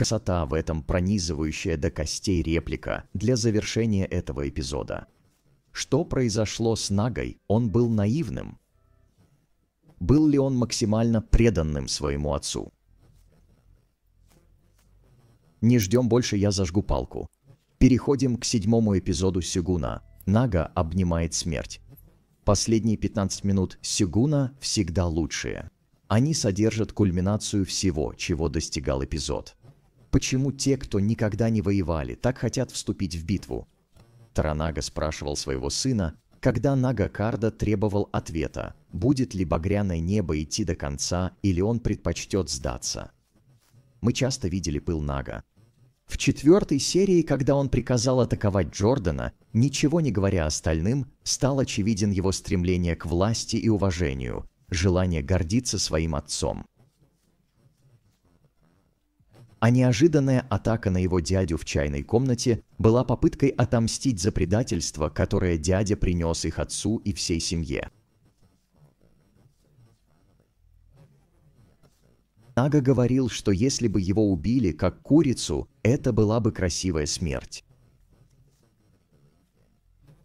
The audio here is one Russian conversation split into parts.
Красота в этом пронизывающая до костей реплика для завершения этого эпизода. Что произошло с Нагой? Он был наивным. Был ли он максимально преданным своему отцу? Не ждем больше, я зажгу палку. Переходим к седьмому эпизоду Сигуна. Нага обнимает смерть. Последние 15 минут Сигуна всегда лучшие. Они содержат кульминацию всего, чего достигал эпизод. Почему те, кто никогда не воевали, так хотят вступить в битву? Таранага спрашивал своего сына, когда Нагакарда требовал ответа, будет ли багряное небо идти до конца или он предпочтет сдаться. Мы часто видели пыл Нага. В четвертой серии, когда он приказал атаковать Джордана, ничего не говоря остальным, стал очевиден его стремление к власти и уважению, желание гордиться своим отцом а неожиданная атака на его дядю в чайной комнате была попыткой отомстить за предательство, которое дядя принес их отцу и всей семье. Нага говорил, что если бы его убили, как курицу, это была бы красивая смерть.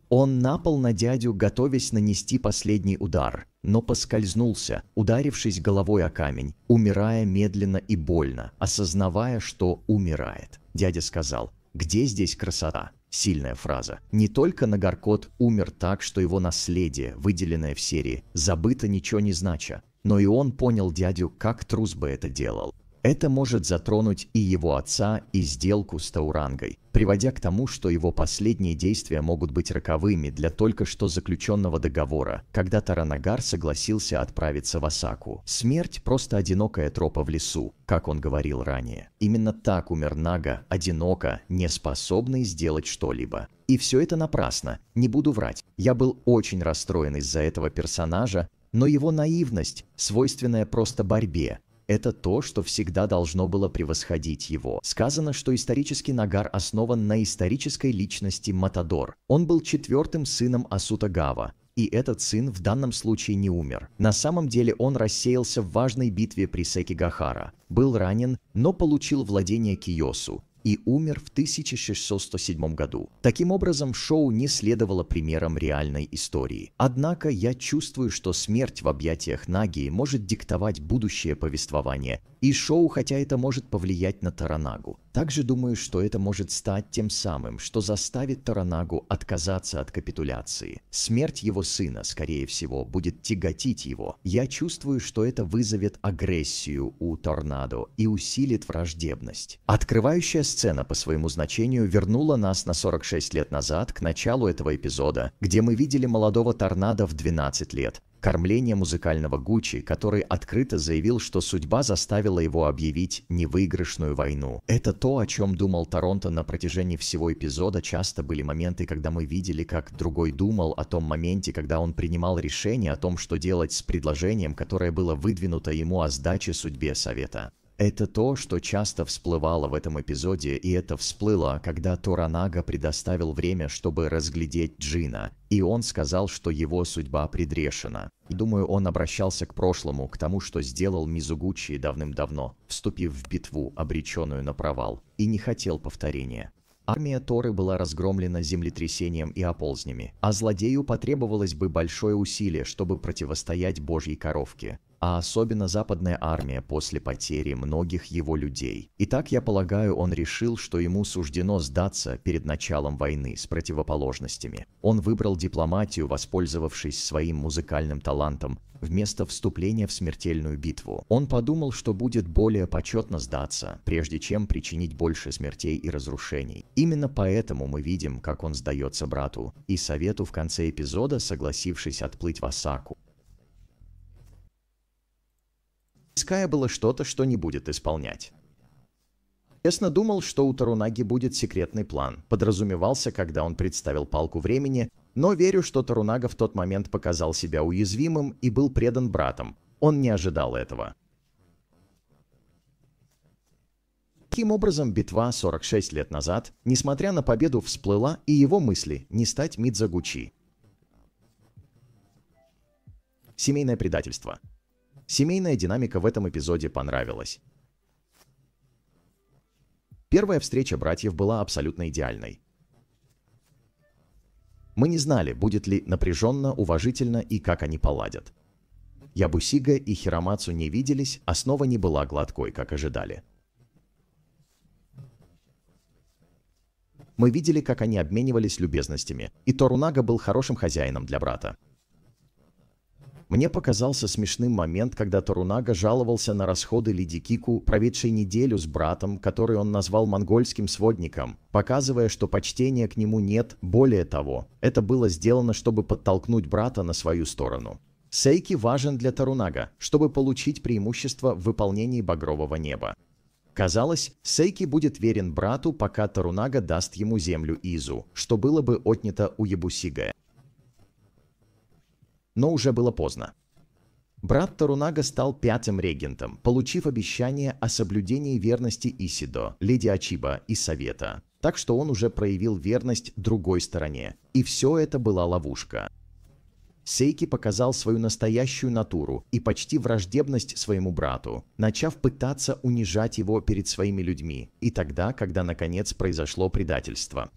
Он напал на дядю, готовясь нанести последний удар, но поскользнулся, ударившись головой о камень, умирая медленно и больно, осознавая, что умирает. Дядя сказал, «Где здесь красота?» Сильная фраза. Не только Нагоркот умер так, что его наследие, выделенное в серии, забыто ничего не знача, но и он понял дядю, как трус бы это делал. Это может затронуть и его отца, и сделку с Таурангой, приводя к тому, что его последние действия могут быть роковыми для только что заключенного договора, когда Таранагар согласился отправиться в Осаку. Смерть – просто одинокая тропа в лесу, как он говорил ранее. Именно так умер Нага, одиноко, не способный сделать что-либо. И все это напрасно, не буду врать. Я был очень расстроен из-за этого персонажа, но его наивность, свойственная просто борьбе, это то, что всегда должно было превосходить его. Сказано, что исторический нагар основан на исторической личности Матадор. Он был четвертым сыном Асутагава, и этот сын в данном случае не умер. На самом деле он рассеялся в важной битве при Секигахара, был ранен, но получил владение Киосу, и умер в 1607 году. Таким образом, шоу не следовало примерам реальной истории. Однако я чувствую, что смерть в объятиях Наги может диктовать будущее повествование, и шоу, хотя это может повлиять на Таранагу. Также думаю, что это может стать тем самым, что заставит Таранагу отказаться от капитуляции. Смерть его сына, скорее всего, будет тяготить его. Я чувствую, что это вызовет агрессию у Торнадо и усилит враждебность. Открывающая сцена по своему значению вернула нас на 46 лет назад к началу этого эпизода, где мы видели молодого Торнадо в 12 лет кормление музыкального Гуччи, который открыто заявил, что судьба заставила его объявить невыигрышную войну. Это то, о чем думал Торонто на протяжении всего эпизода. Часто были моменты, когда мы видели, как другой думал о том моменте, когда он принимал решение о том, что делать с предложением, которое было выдвинуто ему о сдаче судьбе совета. Это то, что часто всплывало в этом эпизоде, и это всплыло, когда Торанага предоставил время, чтобы разглядеть Джина, и он сказал, что его судьба предрешена. Думаю, он обращался к прошлому, к тому, что сделал Мизугучи давным-давно, вступив в битву, обреченную на провал, и не хотел повторения. Армия Торы была разгромлена землетрясением и оползнями, а злодею потребовалось бы большое усилие, чтобы противостоять божьей коровке, а особенно западная армия после потери многих его людей. И так, я полагаю, он решил, что ему суждено сдаться перед началом войны с противоположностями. Он выбрал дипломатию, воспользовавшись своим музыкальным талантом, вместо вступления в смертельную битву. Он подумал, что будет более почетно сдаться, прежде чем причинить больше смертей и разрушений. Именно поэтому мы видим, как он сдается брату и совету в конце эпизода, согласившись отплыть в Осаку. иская было что-то, что не будет исполнять. Честно думал, что у Тарунаги будет секретный план, подразумевался, когда он представил палку времени, но верю, что Тарунага в тот момент показал себя уязвимым и был предан братом. Он не ожидал этого. Таким образом, битва 46 лет назад, несмотря на победу, всплыла и его мысли не стать Мидзагучи. Семейное предательство. Семейная динамика в этом эпизоде понравилась. Первая встреча братьев была абсолютно идеальной. Мы не знали, будет ли напряженно, уважительно и как они поладят. Ябусига и Хиромацу не виделись, основа не была гладкой, как ожидали. Мы видели, как они обменивались любезностями, и Торунага был хорошим хозяином для брата. Мне показался смешным момент, когда Тарунага жаловался на расходы Лидикику, проведшей неделю с братом, который он назвал монгольским сводником, показывая, что почтения к нему нет, более того, это было сделано, чтобы подтолкнуть брата на свою сторону. Сейки важен для Тарунага, чтобы получить преимущество в выполнении багрового неба. Казалось, Сейки будет верен брату, пока Тарунага даст ему землю Изу, что было бы отнято у Ябусигая но уже было поздно. Брат Тарунага стал пятым регентом, получив обещание о соблюдении верности Исидо, леди Ачиба и Совета, так что он уже проявил верность другой стороне, и все это была ловушка. Сейки показал свою настоящую натуру и почти враждебность своему брату, начав пытаться унижать его перед своими людьми, и тогда, когда наконец произошло предательство.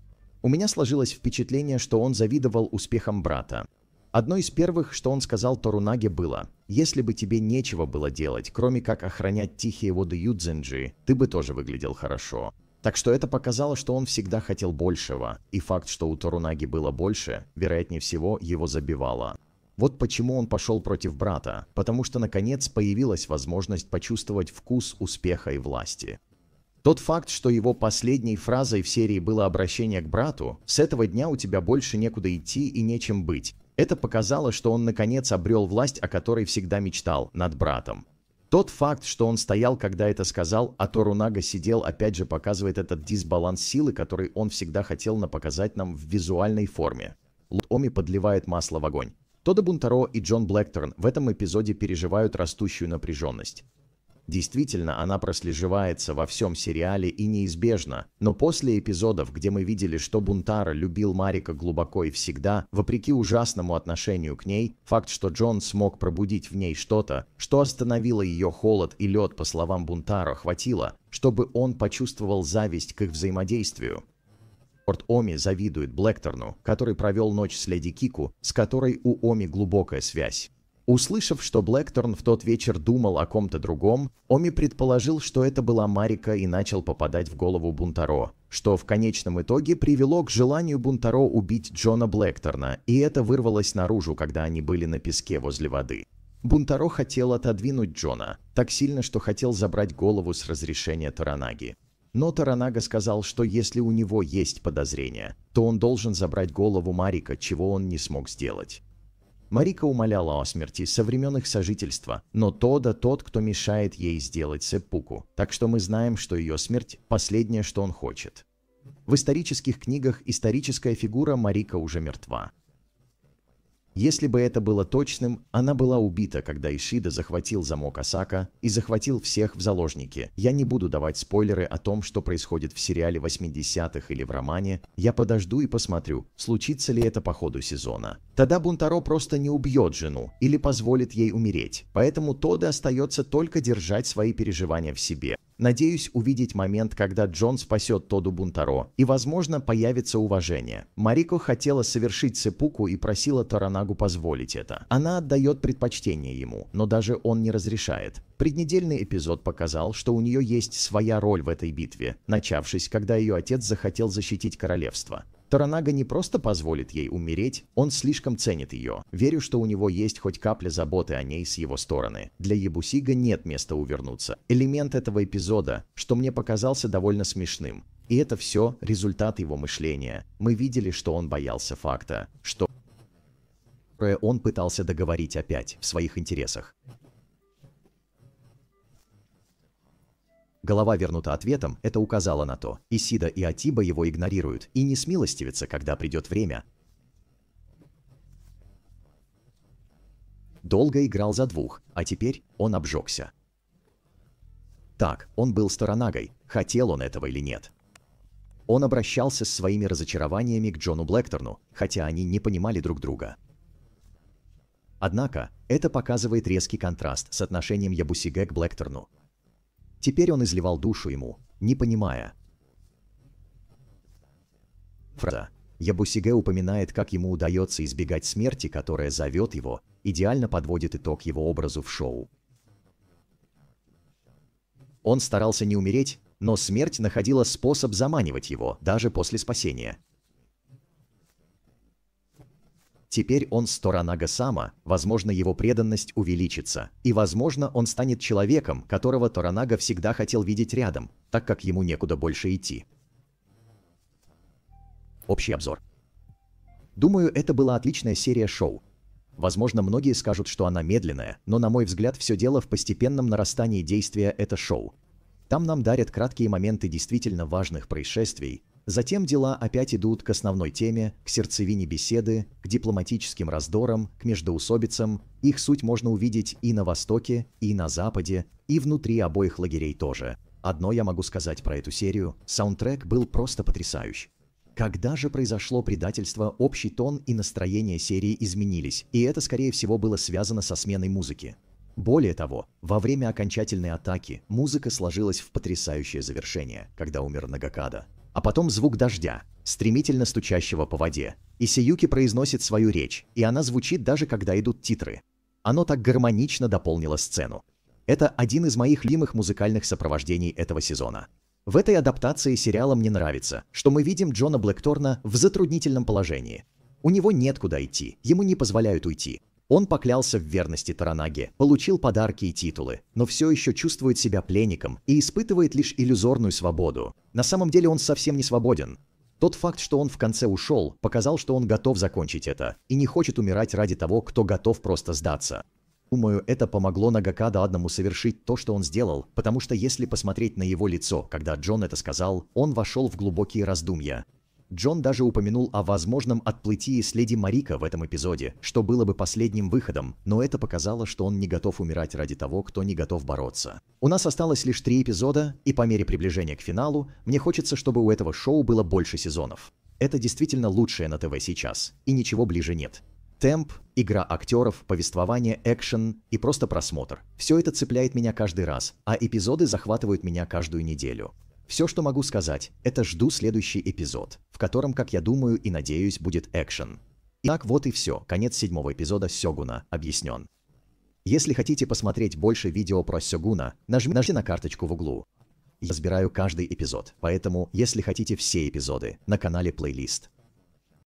У меня сложилось впечатление, что он завидовал успехам брата, Одно из первых, что он сказал Торунаге, было «Если бы тебе нечего было делать, кроме как охранять тихие воды Юдзенджи, ты бы тоже выглядел хорошо». Так что это показало, что он всегда хотел большего, и факт, что у Торунаги было больше, вероятнее всего, его забивало. Вот почему он пошел против брата, потому что, наконец, появилась возможность почувствовать вкус успеха и власти. Тот факт, что его последней фразой в серии было обращение к брату «С этого дня у тебя больше некуда идти и нечем быть», это показало, что он наконец обрел власть, о которой всегда мечтал, над братом. Тот факт, что он стоял, когда это сказал, а Торунага сидел, опять же показывает этот дисбаланс силы, который он всегда хотел на показать нам в визуальной форме. Ломи подливает масло в огонь. Тодо Бунтаро и Джон Блэкторн в этом эпизоде переживают растущую напряженность. Действительно, она прослеживается во всем сериале и неизбежно, но после эпизодов, где мы видели, что Бунтара любил Марика глубоко и всегда, вопреки ужасному отношению к ней, факт, что Джон смог пробудить в ней что-то, что остановило ее холод и лед, по словам Бунтара, хватило, чтобы он почувствовал зависть к их взаимодействию. Лорд Оми завидует Блэкторну, который провел ночь с Леди Кику, с которой у Оми глубокая связь. Услышав, что Блэкторн в тот вечер думал о ком-то другом, Оми предположил, что это была Марика и начал попадать в голову Бунтаро, что в конечном итоге привело к желанию Бунтаро убить Джона Блэкторна, и это вырвалось наружу, когда они были на песке возле воды. Бунтаро хотел отодвинуть Джона, так сильно, что хотел забрать голову с разрешения Таранаги. Но Таранага сказал, что если у него есть подозрения, то он должен забрать голову Марика, чего он не смог сделать. Марика умоляла о смерти со времен их сожительства, но Тода тот, кто мешает ей сделать сеппуку, так что мы знаем, что ее смерть – последнее, что он хочет. В исторических книгах историческая фигура Марика уже мертва. Если бы это было точным, она была убита, когда Ишида захватил замок Осака и захватил всех в заложники. Я не буду давать спойлеры о том, что происходит в сериале 80-х или в романе. Я подожду и посмотрю, случится ли это по ходу сезона. Тогда Бунтаро просто не убьет жену или позволит ей умереть, поэтому Тодда остается только держать свои переживания в себе. Надеюсь увидеть момент, когда Джон спасет Тоду Бунтаро, и, возможно, появится уважение. Марико хотела совершить сепуку и просила Таранагу позволить это. Она отдает предпочтение ему, но даже он не разрешает. Преднедельный эпизод показал, что у нее есть своя роль в этой битве, начавшись, когда ее отец захотел защитить королевство. Таранага не просто позволит ей умереть, он слишком ценит ее. Верю, что у него есть хоть капля заботы о ней с его стороны. Для Ябусига нет места увернуться. Элемент этого эпизода, что мне показался довольно смешным. И это все результат его мышления. Мы видели, что он боялся факта, что он пытался договорить опять в своих интересах. Голова вернута ответом, это указало на то. Исида и Атиба его игнорируют и не смилостивятся, когда придет время. Долго играл за двух, а теперь он обжегся. Так, он был сторонагой, хотел он этого или нет. Он обращался с своими разочарованиями к Джону Блэкторну, хотя они не понимали друг друга. Однако, это показывает резкий контраст с отношением Ябусиге к Блэкторну. Теперь он изливал душу ему, не понимая. Фраза Ябусиге упоминает, как ему удается избегать смерти, которая зовет его, идеально подводит итог его образу в шоу. Он старался не умереть, но смерть находила способ заманивать его, даже после спасения. Теперь он Сторанага Сама, возможно, его преданность увеличится. И, возможно, он станет человеком, которого Торанага всегда хотел видеть рядом, так как ему некуда больше идти. Общий обзор. Думаю, это была отличная серия шоу. Возможно, многие скажут, что она медленная, но, на мой взгляд, все дело в постепенном нарастании действия это шоу. Там нам дарят краткие моменты действительно важных происшествий, Затем дела опять идут к основной теме, к сердцевине беседы, к дипломатическим раздорам, к междоусобицам. Их суть можно увидеть и на Востоке, и на Западе, и внутри обоих лагерей тоже. Одно я могу сказать про эту серию – саундтрек был просто потрясающий. Когда же произошло предательство, общий тон и настроение серии изменились, и это, скорее всего, было связано со сменой музыки. Более того, во время окончательной атаки музыка сложилась в потрясающее завершение, когда умер Нагакада а потом звук дождя, стремительно стучащего по воде. И Сиюки произносит свою речь, и она звучит даже когда идут титры. Оно так гармонично дополнило сцену. Это один из моих любимых музыкальных сопровождений этого сезона. В этой адаптации сериала мне нравится, что мы видим Джона Блэкторна в затруднительном положении. У него нет куда идти, ему не позволяют уйти. Он поклялся в верности Таранаге, получил подарки и титулы, но все еще чувствует себя пленником и испытывает лишь иллюзорную свободу. На самом деле он совсем не свободен. Тот факт, что он в конце ушел, показал, что он готов закончить это и не хочет умирать ради того, кто готов просто сдаться. Думаю, это помогло Нагакада одному совершить то, что он сделал, потому что если посмотреть на его лицо, когда Джон это сказал, он вошел в глубокие раздумья. Джон даже упомянул о возможном отплытии с леди Марика в этом эпизоде, что было бы последним выходом, но это показало, что он не готов умирать ради того, кто не готов бороться. У нас осталось лишь три эпизода, и по мере приближения к финалу, мне хочется, чтобы у этого шоу было больше сезонов. Это действительно лучшее на ТВ сейчас, и ничего ближе нет. Темп, игра актеров, повествование, экшен и просто просмотр. Все это цепляет меня каждый раз, а эпизоды захватывают меня каждую неделю. Все, что могу сказать, это жду следующий эпизод, в котором, как я думаю и надеюсь, будет экшен. Итак, вот и все, конец седьмого эпизода Сёгуна объяснен. Если хотите посмотреть больше видео про Сёгуна, нажми, нажми на карточку в углу. Я разбираю каждый эпизод, поэтому, если хотите все эпизоды, на канале плейлист.